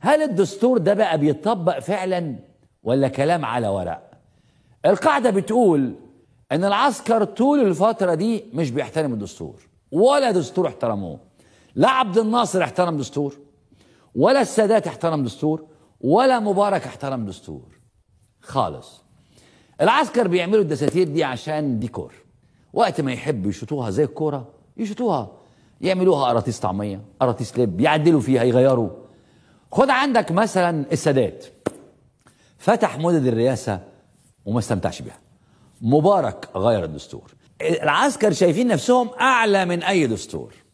هل الدستور ده بقى بيتطبق فعلا ولا كلام على ورق القاعدة بتقول ان العسكر طول الفترة دي مش بيحترم الدستور ولا دستور احترموه لا عبد الناصر احترم دستور ولا السادات احترم دستور ولا مبارك احترم دستور خالص العسكر بيعملوا الدساتير دي عشان ديكور وقت ما يحبوا يشوطوها زي الكورة يشوطوها يعملوها قراطيس طعمية قراطيس لب يعدلوا فيها يغيروا خد عندك مثلا السادات فتح مدد الرئاسة وما استمتعش بها مبارك غير الدستور العسكر شايفين نفسهم أعلى من أي دستور